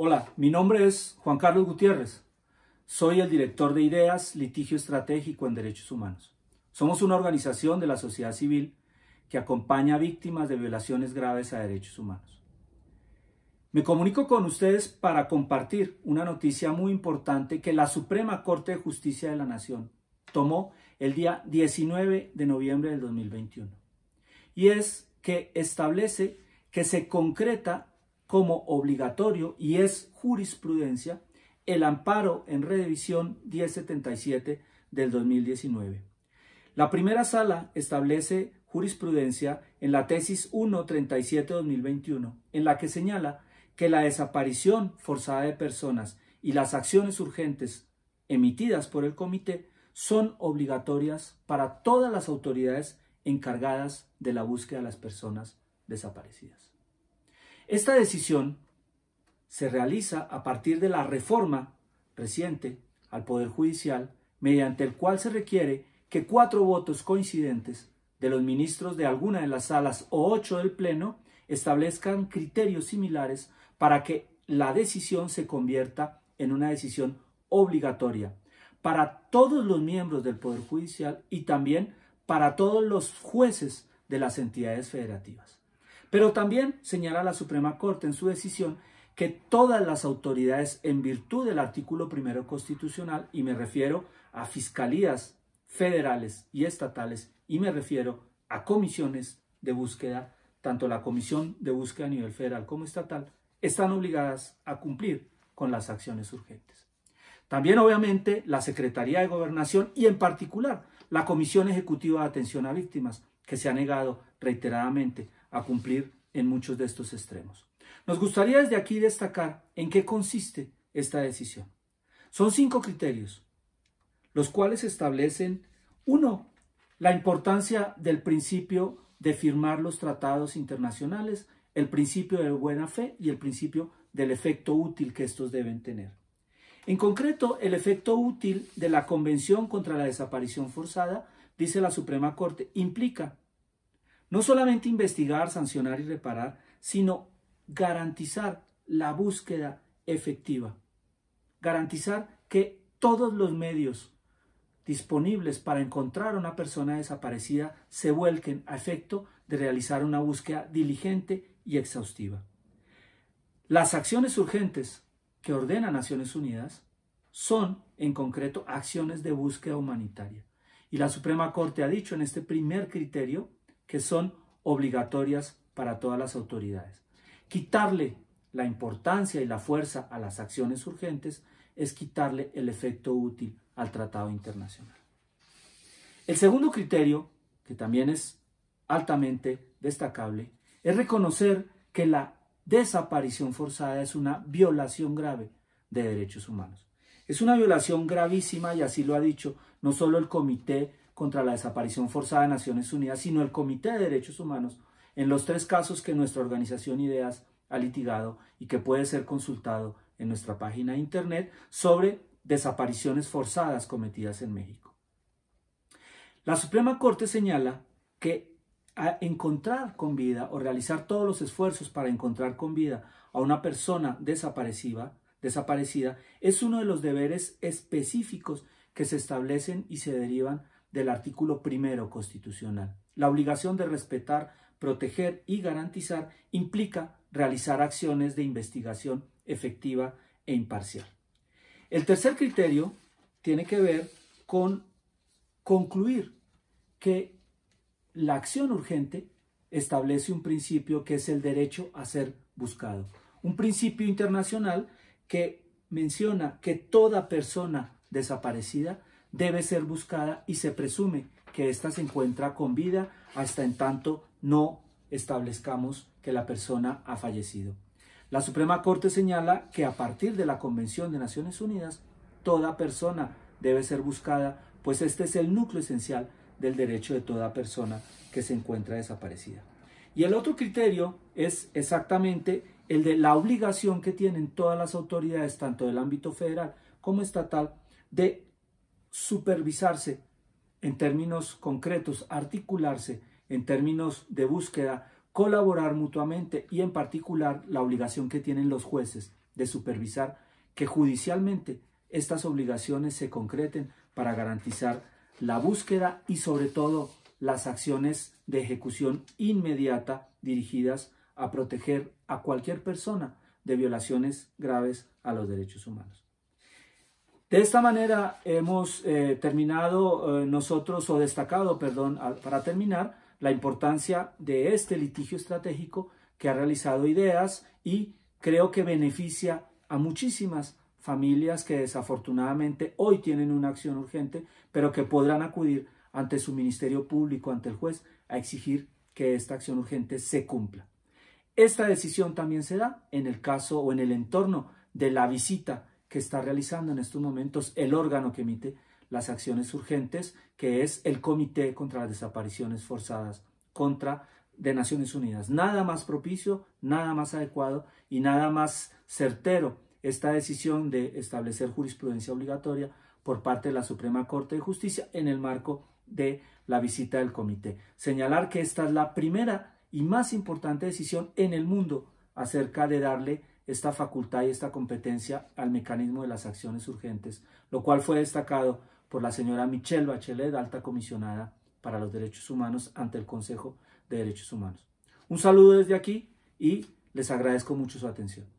Hola, mi nombre es Juan Carlos Gutiérrez. Soy el director de Ideas Litigio Estratégico en Derechos Humanos. Somos una organización de la sociedad civil que acompaña a víctimas de violaciones graves a derechos humanos. Me comunico con ustedes para compartir una noticia muy importante que la Suprema Corte de Justicia de la Nación tomó el día 19 de noviembre del 2021. Y es que establece que se concreta como obligatorio y es jurisprudencia el amparo en revisión 1077 del 2019. La primera sala establece jurisprudencia en la tesis 137-2021, en la que señala que la desaparición forzada de personas y las acciones urgentes emitidas por el comité son obligatorias para todas las autoridades encargadas de la búsqueda de las personas desaparecidas. Esta decisión se realiza a partir de la reforma reciente al Poder Judicial, mediante el cual se requiere que cuatro votos coincidentes de los ministros de alguna de las salas o ocho del Pleno establezcan criterios similares para que la decisión se convierta en una decisión obligatoria para todos los miembros del Poder Judicial y también para todos los jueces de las entidades federativas. Pero también señala la Suprema Corte en su decisión que todas las autoridades en virtud del artículo primero constitucional, y me refiero a fiscalías federales y estatales, y me refiero a comisiones de búsqueda, tanto la comisión de búsqueda a nivel federal como estatal, están obligadas a cumplir con las acciones urgentes. También obviamente la Secretaría de Gobernación y en particular la Comisión Ejecutiva de Atención a Víctimas, que se ha negado reiteradamente a cumplir en muchos de estos extremos. Nos gustaría desde aquí destacar en qué consiste esta decisión. Son cinco criterios, los cuales establecen, uno, la importancia del principio de firmar los tratados internacionales, el principio de buena fe y el principio del efecto útil que estos deben tener. En concreto, el efecto útil de la Convención contra la Desaparición Forzada, dice la Suprema Corte, implica no solamente investigar, sancionar y reparar, sino garantizar la búsqueda efectiva. Garantizar que todos los medios disponibles para encontrar a una persona desaparecida se vuelquen a efecto de realizar una búsqueda diligente y exhaustiva. Las acciones urgentes que ordena Naciones Unidas son, en concreto, acciones de búsqueda humanitaria. Y la Suprema Corte ha dicho en este primer criterio que son obligatorias para todas las autoridades. Quitarle la importancia y la fuerza a las acciones urgentes es quitarle el efecto útil al tratado internacional. El segundo criterio, que también es altamente destacable, es reconocer que la desaparición forzada es una violación grave de derechos humanos. Es una violación gravísima y así lo ha dicho no solo el Comité contra la desaparición forzada de Naciones Unidas, sino el Comité de Derechos Humanos, en los tres casos que nuestra organización IDEAS ha litigado y que puede ser consultado en nuestra página de internet sobre desapariciones forzadas cometidas en México. La Suprema Corte señala que encontrar con vida o realizar todos los esfuerzos para encontrar con vida a una persona desaparecida es uno de los deberes específicos que se establecen y se derivan del artículo primero constitucional. La obligación de respetar, proteger y garantizar implica realizar acciones de investigación efectiva e imparcial. El tercer criterio tiene que ver con concluir que la acción urgente establece un principio que es el derecho a ser buscado. Un principio internacional que menciona que toda persona desaparecida debe ser buscada y se presume que ésta se encuentra con vida hasta en tanto no establezcamos que la persona ha fallecido. La Suprema Corte señala que a partir de la Convención de Naciones Unidas, toda persona debe ser buscada, pues este es el núcleo esencial del derecho de toda persona que se encuentra desaparecida. Y el otro criterio es exactamente el de la obligación que tienen todas las autoridades, tanto del ámbito federal como estatal, de supervisarse en términos concretos, articularse en términos de búsqueda, colaborar mutuamente y en particular la obligación que tienen los jueces de supervisar que judicialmente estas obligaciones se concreten para garantizar la búsqueda y sobre todo las acciones de ejecución inmediata dirigidas a proteger a cualquier persona de violaciones graves a los derechos humanos. De esta manera hemos eh, terminado eh, nosotros, o destacado, perdón, para terminar, la importancia de este litigio estratégico que ha realizado ideas y creo que beneficia a muchísimas familias que desafortunadamente hoy tienen una acción urgente, pero que podrán acudir ante su Ministerio Público, ante el juez, a exigir que esta acción urgente se cumpla. Esta decisión también se da en el caso o en el entorno de la visita que está realizando en estos momentos el órgano que emite las acciones urgentes, que es el Comité contra las Desapariciones Forzadas contra de Naciones Unidas. Nada más propicio, nada más adecuado y nada más certero esta decisión de establecer jurisprudencia obligatoria por parte de la Suprema Corte de Justicia en el marco de la visita del comité. Señalar que esta es la primera y más importante decisión en el mundo acerca de darle esta facultad y esta competencia al mecanismo de las acciones urgentes, lo cual fue destacado por la señora Michelle Bachelet, alta comisionada para los derechos humanos ante el Consejo de Derechos Humanos. Un saludo desde aquí y les agradezco mucho su atención.